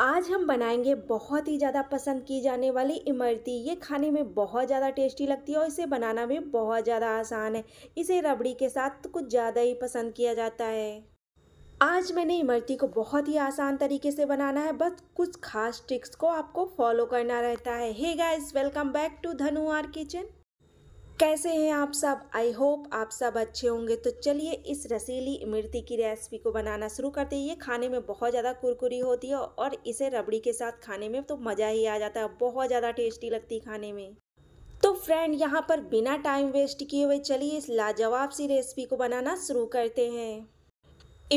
आज हम बनाएंगे बहुत ही ज़्यादा पसंद की जाने वाली इमरती ये खाने में बहुत ज़्यादा टेस्टी लगती है और इसे बनाना भी बहुत ज़्यादा आसान है इसे रबड़ी के साथ तो कुछ ज़्यादा ही पसंद किया जाता है आज मैंने इमरती को बहुत ही आसान तरीके से बनाना है बस कुछ खास ट्रिक्स को आपको फॉलो करना रहता है hey guys welcome back to Dhanu R kitchen कैसे हैं आप सब आई होप आप सब अच्छे होंगे तो चलिए इस रसीली इमरती की रेसिपी को बनाना शुरू करते हैं ये खाने में बहुत ज़्यादा कुरकुरी होती है और इसे रबड़ी के साथ खाने में तो मज़ा ही आ जाता है बहुत ज़्यादा टेस्टी लगती खाने में तो फ्रेंड यहाँ पर बिना टाइम वेस्ट किए हुए चलिए इस लाजवाब सी रेसिपी को बनाना शुरू करते हैं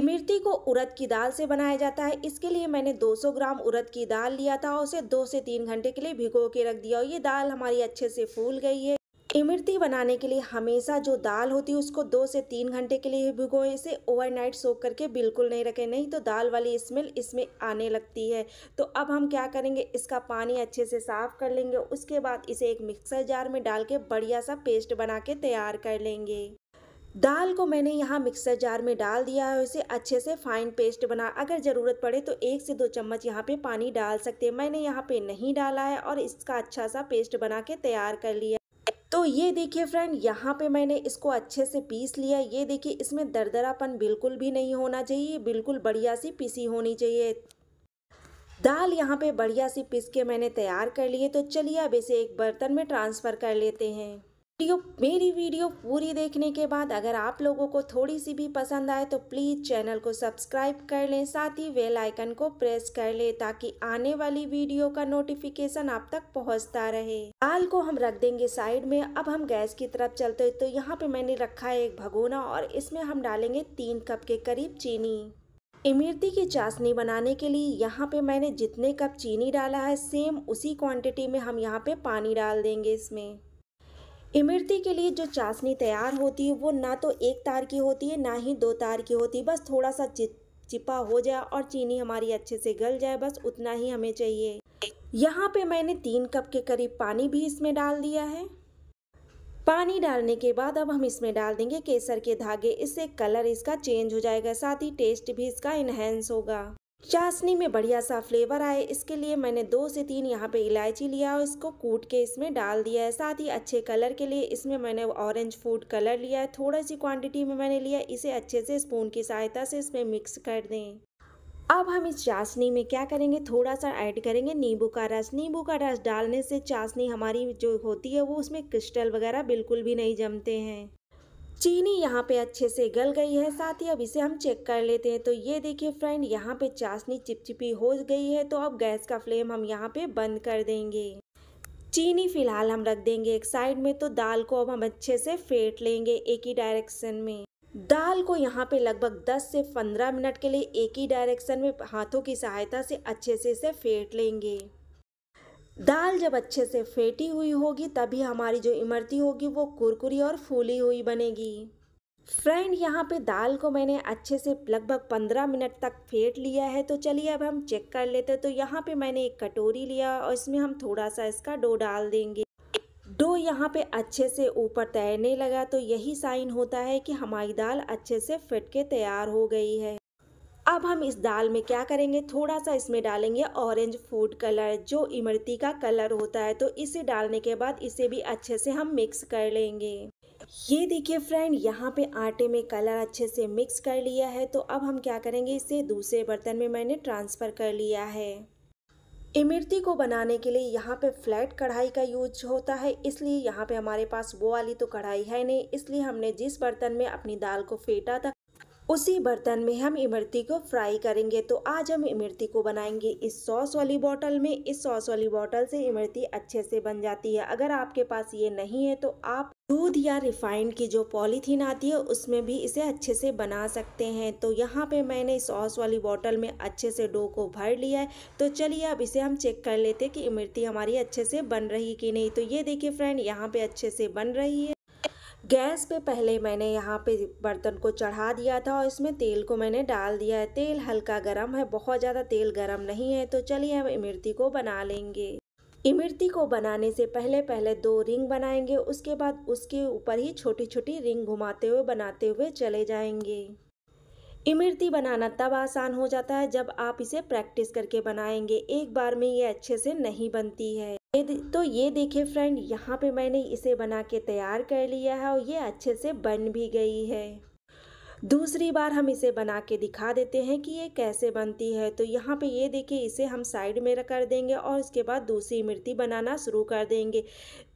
इमरती को उड़द की दाल से बनाया जाता है इसके लिए मैंने 200 ग्राम उड़द की दाल लिया था और उसे दो से तीन घंटे के लिए भिगो के रख दिया और ये दाल हमारी अच्छे से फूल गई है इमरती बनाने के लिए हमेशा जो दाल होती है उसको दो से तीन घंटे के लिए भिगोए इसे ओवरनाइट सोख करके बिल्कुल नहीं रखें नहीं तो दाल वाली स्मेल इसमें आने लगती है तो अब हम क्या करेंगे इसका पानी अच्छे से साफ़ कर लेंगे उसके बाद इसे एक मिक्सर जार में डाल के बढ़िया सा पेस्ट बना के तैयार कर लेंगे दाल को मैंने यहाँ मिक्सर जार में डाल दिया है उसे अच्छे से फाइन पेस्ट बना अगर ज़रूरत पड़े तो एक से दो चम्मच यहाँ पे पानी डाल सकते हैं मैंने यहाँ पे नहीं डाला है और इसका अच्छा सा पेस्ट बना के तैयार कर लिया तो ये देखिए फ्रेंड यहाँ पे मैंने इसको अच्छे से पीस लिया ये देखिए इसमें दरदरापन बिल्कुल भी नहीं होना चाहिए बिल्कुल बढ़िया सी पीसी होनी चाहिए दाल यहाँ पे बढ़िया सी पीस के मैंने तैयार कर लिए तो चलिए अब इसे एक बर्तन में ट्रांसफ़र कर लेते हैं वीडियो मेरी वीडियो पूरी देखने के बाद अगर आप लोगों को थोड़ी सी भी पसंद आए तो प्लीज़ चैनल को सब्सक्राइब कर लें साथ ही वेल आइकन को प्रेस कर लें ताकि आने वाली वीडियो का नोटिफिकेशन आप तक पहुंचता रहे दाल को हम रख देंगे साइड में अब हम गैस की तरफ चलते हैं तो यहाँ पे मैंने रखा है एक भगोना और इसमें हम डालेंगे तीन कप के करीब चीनी इमरती की चाशनी बनाने के लिए यहाँ पे मैंने जितने कप चीनी डाला है सेम उसी क्वांटिटी में हम यहाँ पे पानी डाल देंगे इसमें इमरती के लिए जो चाशनी तैयार होती है वो ना तो एक तार की होती है ना ही दो तार की होती है बस थोड़ा सा चिपा हो जाए और चीनी हमारी अच्छे से गल जाए बस उतना ही हमें चाहिए यहाँ पे मैंने तीन कप के करीब पानी भी इसमें डाल दिया है पानी डालने के बाद अब हम इसमें डाल देंगे केसर के धागे इससे कलर इसका चेंज हो जाएगा साथ ही टेस्ट भी इसका इन्हेंस होगा चाशनी में बढ़िया सा फ्लेवर आए इसके लिए मैंने दो से तीन यहाँ पे इलायची लिया और इसको कूट के इसमें डाल दिया है साथ ही अच्छे कलर के लिए इसमें मैंने ऑरेंज फूड कलर लिया है थोड़ा सी क्वांटिटी में मैंने लिया इसे अच्छे से स्पून की सहायता से इसमें मिक्स कर दें अब हम इस चाशनी में क्या करेंगे थोड़ा सा ऐड करेंगे नींबू का रस नींबू का रस डालने से चाशनी हमारी जो होती है वो उसमें क्रिस्टल वगैरह बिल्कुल भी नहीं जमते हैं चीनी यहाँ पे अच्छे से गल गई है साथ ही अब इसे हम चेक कर लेते हैं तो ये देखिए फ्रेंड यहाँ पे चाशनी चिपचिपी हो गई है तो अब गैस का फ्लेम हम यहाँ पे बंद कर देंगे चीनी फिलहाल हम रख देंगे एक साइड में तो दाल को अब हम अच्छे से फेंट लेंगे एक ही डायरेक्शन में दाल को यहाँ पे लगभग 10 से 15 मिनट के लिए एक ही डायरेक्शन में हाथों की सहायता से अच्छे से इसे फेंट लेंगे दाल जब अच्छे से फेटी हुई होगी तभी हमारी जो इमरती होगी वो कुरकुरी और फूली हुई बनेगी फ्रेंड यहाँ पे दाल को मैंने अच्छे से लगभग पंद्रह मिनट तक फेंट लिया है तो चलिए अब हम चेक कर लेते हैं तो यहाँ पे मैंने एक कटोरी लिया और इसमें हम थोड़ा सा इसका डो डाल देंगे डो यहाँ पे अच्छे से ऊपर तैरने लगा तो यही साइन होता है कि हमारी दाल अच्छे से फिट के तैयार हो गई है अब हम इस दाल में क्या करेंगे थोड़ा सा इसमें डालेंगे ऑरेंज फूड कलर जो इमरती का कलर होता है तो इसे डालने के बाद इसे भी अच्छे से हम मिक्स कर लेंगे ये देखिए फ्रेंड यहाँ पे आटे में कलर अच्छे से मिक्स कर लिया है तो अब हम क्या करेंगे इसे दूसरे बर्तन में मैंने ट्रांसफ़र कर लिया है इमरती को बनाने के लिए यहाँ पे फ्लैट कढ़ाई का यूज होता है इसलिए यहाँ पे हमारे पास वो वाली तो कढ़ाई है नहीं इसलिए हमने जिस बर्तन में अपनी दाल को फेंटा था उसी बर्तन में हम इमरती को फ्राई करेंगे तो आज हम इमरती को बनाएंगे इस सॉस वाली बॉटल में इस सॉस वाली बॉटल से इमरती अच्छे से बन जाती है अगर आपके पास ये नहीं है तो आप दूध या रिफाइंड की जो पॉलीथीन आती है उसमें भी इसे अच्छे से बना सकते हैं तो यहाँ पे मैंने सॉस वाली बॉटल में अच्छे से डो को भर लिया है तो चलिए अब इसे हम चेक कर लेते हैं कि इमरती हमारी अच्छे से बन रही कि नहीं तो ये देखिए फ्रेंड यहाँ पे अच्छे से बन रही है गैस पे पहले मैंने यहाँ पे बर्तन को चढ़ा दिया था और इसमें तेल को मैंने डाल दिया है तेल हल्का गर्म है बहुत ज़्यादा तेल गर्म नहीं है तो चलिए हम इमरती को बना लेंगे इमरती को बनाने से पहले पहले दो रिंग बनाएंगे उसके बाद उसके ऊपर ही छोटी छोटी रिंग घुमाते हुए बनाते हुए चले जाएंगे इमरती बनाना तब आसान हो जाता है जब आप इसे प्रैक्टिस करके बनाएंगे एक बार में ये अच्छे से नहीं बनती है तो ये देखिए फ्रेंड यहाँ पे मैंने इसे बना के तैयार कर लिया है और ये अच्छे से बन भी गई है दूसरी बार हम इसे बना के दिखा देते हैं कि ये कैसे बनती है तो यहाँ पे ये देखिए इसे हम साइड में कर देंगे और इसके बाद दूसरी मिर्ती बनाना शुरू कर देंगे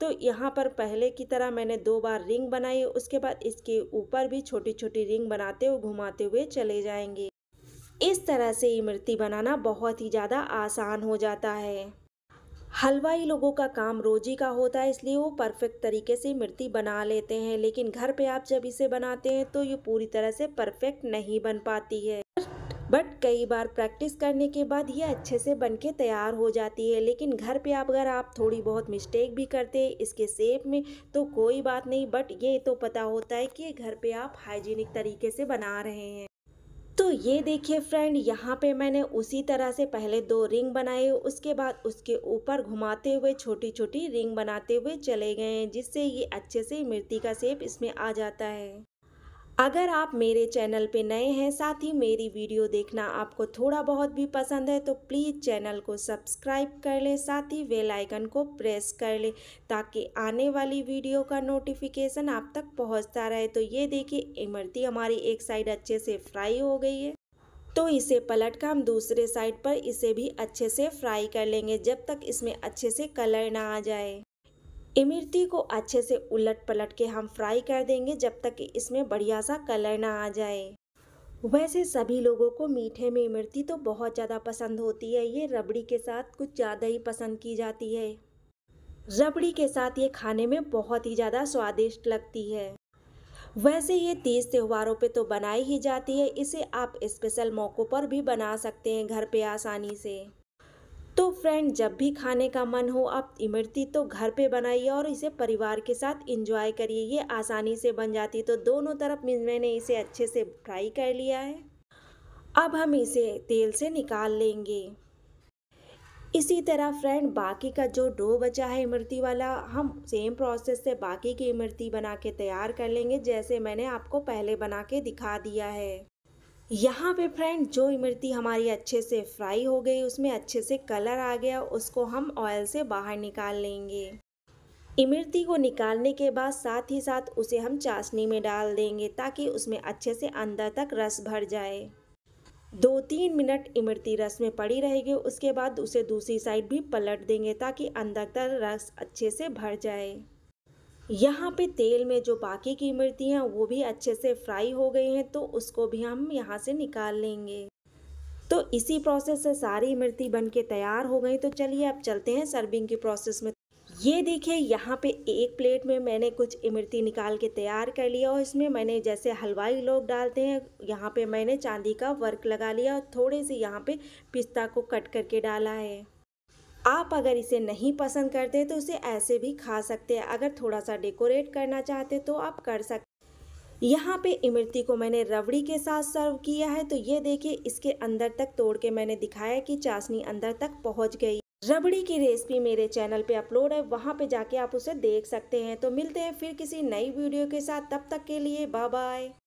तो यहाँ पर पहले की तरह मैंने दो बार रिंग बनाई उसके बाद इसके ऊपर भी छोटी छोटी रिंग बनाते हुए घुमाते हुए चले जाएंगे इस तरह से ये मिर्ती बनाना बहुत ही ज़्यादा आसान हो जाता है हलवाई लोगों का काम रोजी का होता है इसलिए वो परफेक्ट तरीके से मिर्ती बना लेते हैं लेकिन घर पे आप जब इसे बनाते हैं तो ये पूरी तरह से परफेक्ट नहीं बन पाती है बट कई बार प्रैक्टिस करने के बाद ये अच्छे से बन के तैयार हो जाती है लेकिन घर पे आप अगर आप थोड़ी बहुत मिस्टेक भी करते इसके सेप में तो कोई बात नहीं बट ये तो पता होता है कि घर पे आप हाइजीनिक तरीके से बना रहे हैं तो ये देखिए फ्रेंड यहाँ पे मैंने उसी तरह से पहले दो रिंग बनाए उसके बाद उसके ऊपर घुमाते हुए छोटी छोटी रिंग बनाते हुए चले गए जिससे ये अच्छे से मिर्ती का सेप इसमें आ जाता है अगर आप मेरे चैनल पे नए हैं साथ ही मेरी वीडियो देखना आपको थोड़ा बहुत भी पसंद है तो प्लीज़ चैनल को सब्सक्राइब कर लें साथ ही बेल आइकन को प्रेस कर लें ताकि आने वाली वीडियो का नोटिफिकेशन आप तक पहुंचता रहे तो ये देखिए इमरती हमारी एक साइड अच्छे से फ्राई हो गई है तो इसे पलट कर हम दूसरे साइड पर इसे भी अच्छे से फ्राई कर लेंगे जब तक इसमें अच्छे से कलर ना आ जाए इमरती को अच्छे से उलट पलट के हम फ्राई कर देंगे जब तक कि इसमें बढ़िया सा कलर ना आ जाए वैसे सभी लोगों को मीठे में इमरती तो बहुत ज़्यादा पसंद होती है ये रबड़ी के साथ कुछ ज़्यादा ही पसंद की जाती है रबड़ी के साथ ये खाने में बहुत ही ज़्यादा स्वादिष्ट लगती है वैसे ये तीज त्योहारों पे तो बनाई ही जाती है इसे आप स्पेशल मौक़ों पर भी बना सकते हैं घर पे आसानी से तो फ्रेंड जब भी खाने का मन हो आप इमरती तो घर पे बनाइए और इसे परिवार के साथ इंजॉय करिए ये आसानी से बन जाती है तो दोनों तरफ मैंने इसे अच्छे से फ्राई कर लिया है अब हम इसे तेल से निकाल लेंगे इसी तरह फ्रेंड बाकी का जो डो बचा है इमरती वाला हम सेम प्रोसेस से बाकी की इमरती बना के तैयार कर लेंगे जैसे मैंने आपको पहले बना के दिखा दिया है यहाँ पे फ्रेंड जो इमरती हमारी अच्छे से फ्राई हो गई उसमें अच्छे से कलर आ गया उसको हम ऑयल से बाहर निकाल लेंगे इमरती को निकालने के बाद साथ ही साथ उसे हम चाशनी में डाल देंगे ताकि उसमें अच्छे से अंदर तक रस भर जाए दो तीन मिनट इमरती रस में पड़ी रहेगी उसके बाद उसे दूसरी साइड भी पलट देंगे ताकि अंदर तक रस अच्छे से भर जाए यहाँ पे तेल में जो बाकी की हैं वो भी अच्छे से फ्राई हो गई हैं तो उसको भी हम यहाँ से निकाल लेंगे तो इसी प्रोसेस से सारी मिर्ती बन के तैयार हो गई तो चलिए अब चलते हैं सर्विंग की प्रोसेस में ये देखिए यहाँ पे एक प्लेट में मैंने कुछ इमरती निकाल के तैयार कर लिया और इसमें मैंने जैसे हलवाई लोग डालते हैं यहाँ पे मैंने चांदी का वर्क लगा लिया और थोड़े से यहाँ पे पिस्ता को कट करके डाला है आप अगर इसे नहीं पसंद करते तो इसे ऐसे भी खा सकते हैं अगर थोड़ा सा डेकोरेट करना चाहते तो आप कर सकते यहाँ पे इमरती को मैंने रबड़ी के साथ सर्व किया है तो ये देखिए इसके अंदर तक तोड़ के मैंने दिखाया कि चाशनी अंदर तक पहुँच गई रबड़ी की रेसिपी मेरे चैनल पे अपलोड है वहाँ पे जाके आप उसे देख सकते हैं तो मिलते हैं फिर किसी नई वीडियो के साथ तब तक के लिए बाय बाय